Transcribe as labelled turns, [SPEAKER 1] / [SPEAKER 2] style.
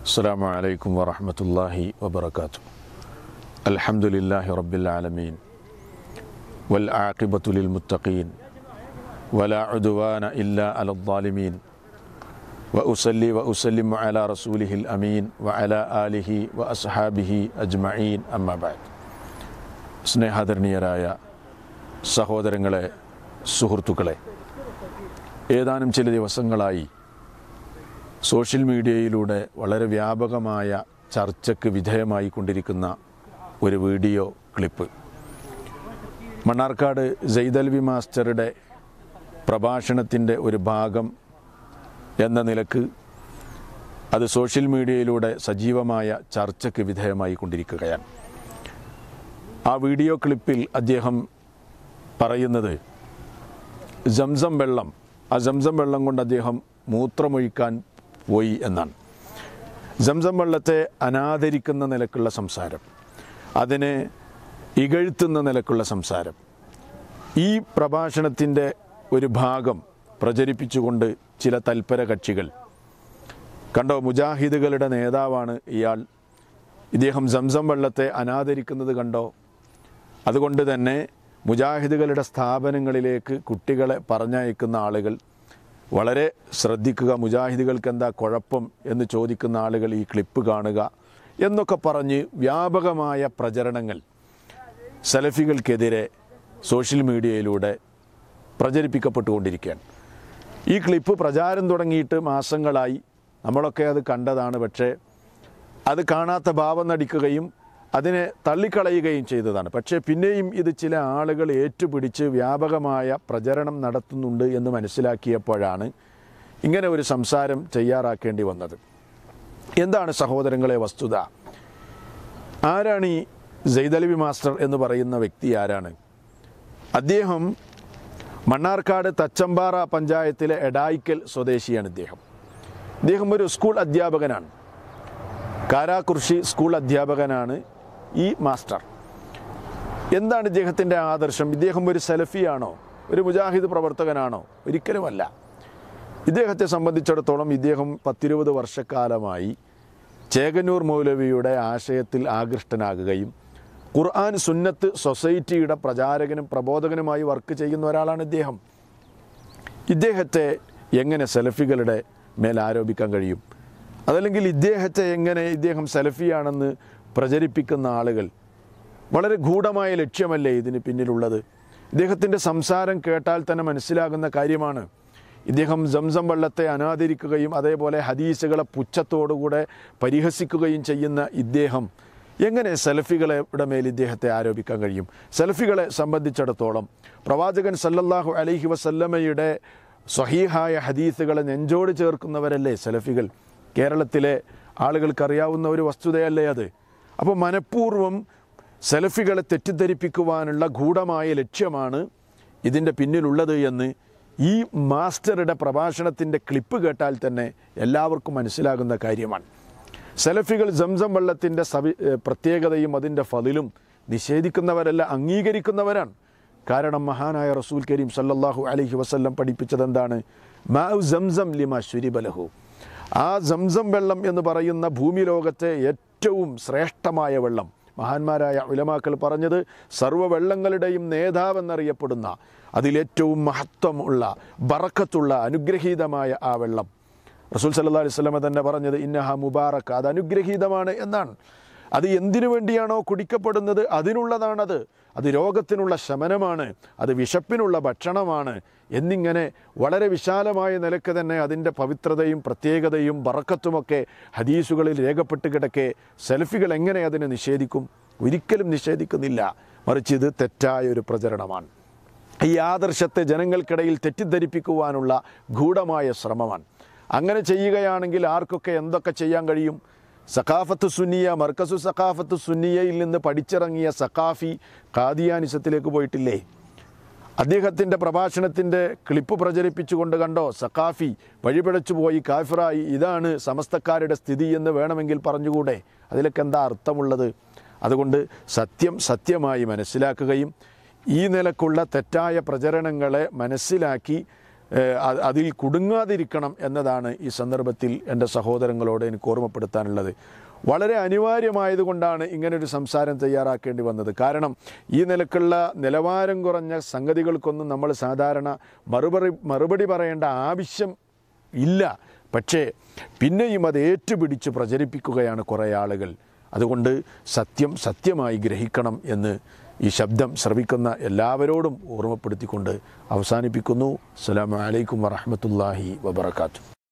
[SPEAKER 1] السلام عليكم ورحمة الله وبركاته الحمد لله رب العالمين والعاقبة للمتقين ولا عدوان إلا على الظالمين وأصلي وأسلم على رسوله الأمين وعلى آله وأصحابه أجمعين أما بعد سنه സ്നേഹാദരണീയരായ സഹോദരങ്ങളെ സുഹൃത്തുക്കളെ ഏതാനും ചില ദിവസങ്ങളായി സോഷ്യൽ മീഡിയയിലൂടെ വളരെ വ്യാപകമായ ചർച്ചയ്ക്ക് വിധേയമായി കൊണ്ടിരിക്കുന്ന ഒരു വീഡിയോ ക്ലിപ്പ് മണ്ണാർക്കാട് ജയ്തൽവി മാസ്റ്ററുടെ പ്രഭാഷണത്തിൻ്റെ ഒരു ഭാഗം എന്ന നിലക്ക് അത് സോഷ്യൽ മീഡിയയിലൂടെ സജീവമായ ചർച്ചയ്ക്ക് വിധേയമായി കൊണ്ടിരിക്കുകയാണ് ആ വീഡിയോ ക്ലിപ്പിൽ അദ്ദേഹം പറയുന്നത് ജംസം വെള്ളം ആ ജംസം വെള്ളം കൊണ്ട് അദ്ദേഹം മൂത്രമൊഴിക്കാൻ പോയി എന്നാണ് ജംസം വെള്ളത്തെ അനാദരിക്കുന്ന നിലക്കുള്ള സംസാരം അതിനെ ഇകഴ്ത്തുന്ന നിലക്കുള്ള സംസാരം ഈ പ്രഭാഷണത്തിൻ്റെ ഒരു ഭാഗം പ്രചരിപ്പിച്ചുകൊണ്ട് ചില തൽപര കക്ഷികൾ കണ്ടോ മുജാഹിദുകളുടെ നേതാവാണ് ഇയാൾ ഇദ്ദേഹം ജംസം വെള്ളത്തെ അനാദരിക്കുന്നത് കണ്ടോ അതുകൊണ്ട് തന്നെ മുജാഹിദുകളുടെ സ്ഥാപനങ്ങളിലേക്ക് കുട്ടികളെ പറഞ്ഞയക്കുന്ന ആളുകൾ വളരെ ശ്രദ്ധിക്കുക മുജാഹിദികൾക്ക് എന്താ കുഴപ്പം എന്ന് ചോദിക്കുന്ന ആളുകൾ ഈ ക്ലിപ്പ് കാണുക എന്നൊക്കെ പറഞ്ഞ് വ്യാപകമായ പ്രചരണങ്ങൾ സെലഫികൾക്കെതിരെ സോഷ്യൽ മീഡിയയിലൂടെ പ്രചരിപ്പിക്കപ്പെട്ടുകൊണ്ടിരിക്കുകയാണ് ഈ ക്ലിപ്പ് പ്രചാരം തുടങ്ങിയിട്ട് മാസങ്ങളായി നമ്മളൊക്കെ അത് കണ്ടതാണ് പക്ഷേ അത് കാണാത്ത ഭാവം നടിക്കുകയും അതിനെ തള്ളിക്കളയുകയും ചെയ്തതാണ് പക്ഷേ പിന്നെയും ഇത് ചില ആളുകൾ ഏറ്റുപിടിച്ച് വ്യാപകമായ പ്രചരണം നടത്തുന്നുണ്ട് എന്ന് മനസ്സിലാക്കിയപ്പോഴാണ് ഇങ്ങനെ ഒരു സംസാരം തയ്യാറാക്കേണ്ടി വന്നത് എന്താണ് സഹോദരങ്ങളെ വസ്തുത ആരാണ് ഈ ജയ്തലവി മാസ്റ്റർ എന്ന് പറയുന്ന വ്യക്തി ആരാണ് അദ്ദേഹം മണ്ണാർക്കാട് തച്ചമ്പാറ പഞ്ചായത്തിലെ എടായിക്കൽ സ്വദേശിയാണ് ഇദ്ദേഹം ഇദ്ദേഹം ഒരു സ്കൂൾ അധ്യാപകനാണ് കാരാകൃഷി സ്കൂൾ അധ്യാപകനാണ് ഈ മാസ്റ്റർ എന്താണ് ഇദ്ദേഹത്തിൻ്റെ ആദർശം ഇദ്ദേഹം ഒരു സെലഫിയാണോ ഒരു മുജാഹിദ് പ്രവർത്തകനാണോ ഒരിക്കലുമല്ല ഇദ്ദേഹത്തെ സംബന്ധിച്ചിടത്തോളം ഇദ്ദേഹം പത്തിരുപത് വർഷക്കാലമായി ചേകന്നൂർ മൗലവിയുടെ ആശയത്തിൽ ആകൃഷ്ടനാകുകയും ഖുർആൻ സുന്നത്ത് സൊസൈറ്റിയുടെ പ്രചാരകനും പ്രബോധകനുമായി വർക്ക് ചെയ്യുന്ന ഒരാളാണ് ഇദ്ദേഹം ഇദ്ദേഹത്തെ എങ്ങനെ സെലഫികളുടെ മേൽ ആരോപിക്കാൻ കഴിയും അതല്ലെങ്കിൽ ഇദ്ദേഹത്തെ എങ്ങനെ ഇദ്ദേഹം സെലഫിയാണെന്ന് പ്രചരിപ്പിക്കുന്ന ആളുകൾ വളരെ ഗൂഢമായ ലക്ഷ്യമല്ലേ ഇതിന് പിന്നിലുള്ളത് ഇദ്ദേഹത്തിൻ്റെ സംസാരം കേട്ടാൽ തന്നെ മനസ്സിലാകുന്ന കാര്യമാണ് ഇദ്ദേഹം സംസം വെള്ളത്തെ അനാദരിക്കുകയും അതേപോലെ ഹദീസുകളെ പുച്ഛത്തോടുകൂടെ പരിഹസിക്കുകയും ചെയ്യുന്ന ഇദ്ദേഹം എങ്ങനെ സെൽഫികളുടെ മേൽ ഇദ്ദേഹത്തെ ആരോപിക്കാൻ കഴിയും സെൽഫികളെ സംബന്ധിച്ചിടത്തോളം പ്രവാചകൻ സല്ലല്ലാഹു അലൈഹി വസല്ലമയുടെ സ്വഹീഹായ ഹദീസുകളെ നെഞ്ചോട് ചേർക്കുന്നവരല്ലേ സെൽഫികൾ കേരളത്തിലെ ആളുകൾക്കറിയാവുന്ന ഒരു വസ്തുതയല്ലേ അത് അപ്പോൾ മനഃപൂർവ്വം സെലഫികളെ തെറ്റിദ്ധരിപ്പിക്കുവാനുള്ള ഗൂഢമായ ലക്ഷ്യമാണ് ഇതിൻ്റെ പിന്നിലുള്ളത് എന്ന് ഈ മാസ്റ്ററുടെ പ്രഭാഷണത്തിൻ്റെ ക്ലിപ്പ് കേട്ടാൽ തന്നെ എല്ലാവർക്കും മനസ്സിലാകുന്ന കാര്യമാണ് സെലഫികൾ സംസം വെള്ളത്തിൻ്റെ സവി പ്രത്യേകതയും അതിൻ്റെ ഫതിലും നിഷേധിക്കുന്നവരല്ല അംഗീകരിക്കുന്നവരാണ് കാരണം മഹാനായ റസൂൽ കരീം സല്ലാഹു അലഹി വസ്ല്ലം എന്താണ് മാ സംസം ലിമ ശുരിബലഹു ആ സംസം വെള്ളം എന്ന് പറയുന്ന ഭൂമി ലോകത്തെ ഏറ്റവും ഏറ്റവും ശ്രേഷ്ഠമായ വെള്ളം മഹാന്മാരായ ഉലമാക്കൾ പറഞ്ഞത് സർവ്വവെള്ളങ്ങളുടെയും നേതാവെന്നറിയപ്പെടുന്ന അതിലേറ്റവും മഹത്വമുള്ള ബറക്കത്തുള്ള അനുഗ്രഹീതമായ ആ വെള്ളം റസൂൽ സല്ലാ അലൈവല്ലമ തന്നെ പറഞ്ഞത് ഇന്നഹ മുബാറക്ക് അത് അനുഗ്രഹീതമാണ് എന്നാണ് അത് എന്തിനു വേണ്ടിയാണോ കുടിക്കപ്പെടുന്നത് അതിനുള്ളതാണത് അത് രോഗത്തിനുള്ള ശമനമാണ് അത് വിശപ്പിനുള്ള ഭക്ഷണമാണ് എന്നിങ്ങനെ വളരെ വിശാലമായ നിലക്ക് തന്നെ അതിൻ്റെ പവിത്രതയും പ്രത്യേകതയും ബറക്കത്തുമൊക്കെ ഹദീസുകളിൽ രേഖപ്പെട്ട് കിടക്കെ സെൽഫികൾ എങ്ങനെ അതിനെ നിഷേധിക്കും ഒരിക്കലും നിഷേധിക്കുന്നില്ല മറിച്ച് ഇത് തെറ്റായ ഒരു പ്രചരണമാണ് ഈ ആദർശത്തെ ജനങ്ങൾക്കിടയിൽ തെറ്റിദ്ധരിപ്പിക്കുവാനുള്ള ഗൂഢമായ ശ്രമമാണ് അങ്ങനെ ചെയ്യുകയാണെങ്കിൽ ആർക്കൊക്കെ എന്തൊക്കെ ചെയ്യാൻ കഴിയും സഖാഫത്ത് സുന്നിയ മർക്കസു സഖാഫത്ത് സുന്നിയയിൽ നിന്ന് പഠിച്ചിറങ്ങിയ സഖാഫി ഖാദിയാനിസത്തിലേക്ക് പോയിട്ടില്ലേ അദ്ദേഹത്തിൻ്റെ പ്രഭാഷണത്തിൻ്റെ ക്ലിപ്പ് പ്രചരിപ്പിച്ചുകൊണ്ട് കണ്ടോ സഖാഫി വഴിപിടച്ചു പോയി കാഫിറായി ഇതാണ് സമസ്തക്കാരുടെ സ്ഥിതി എന്ന് വേണമെങ്കിൽ പറഞ്ഞുകൂടെ അതിലൊക്കെ എന്താ അർത്ഥമുള്ളത് അതുകൊണ്ട് സത്യം സത്യമായി മനസ്സിലാക്കുകയും ഈ നിലക്കുള്ള തെറ്റായ പ്രചരണങ്ങളെ മനസ്സിലാക്കി അതിൽ കുടുങ്ങാതിരിക്കണം എന്നതാണ് ഈ സന്ദർഭത്തിൽ എൻ്റെ സഹോദരങ്ങളോട് എനിക്ക് ഓർമ്മപ്പെടുത്താനുള്ളത് വളരെ അനിവാര്യമായതുകൊണ്ടാണ് ഇങ്ങനൊരു സംസാരം തയ്യാറാക്കേണ്ടി വന്നത് കാരണം ഈ നിലക്കുള്ള നിലവാരം കുറഞ്ഞ സംഗതികൾക്കൊന്നും നമ്മൾ സാധാരണ മറുപടി മറുപടി പറയേണ്ട ആവശ്യം ഇല്ല പക്ഷേ പിന്നെയും അത് ഏറ്റുപിടിച്ച് പ്രചരിപ്പിക്കുകയാണ് കുറേ ആളുകൾ അതുകൊണ്ട് സത്യം സത്യമായി ഗ്രഹിക്കണം എന്ന് ഈ ശബ്ദം ശ്രവിക്കുന്ന എല്ലാവരോടും ഓർമ്മപ്പെടുത്തിക്കൊണ്ട് അവസാനിപ്പിക്കുന്നു അസ്സാം വലൈക്കും വറഹമത്തല്ലാഹി വബർക്കാത്തു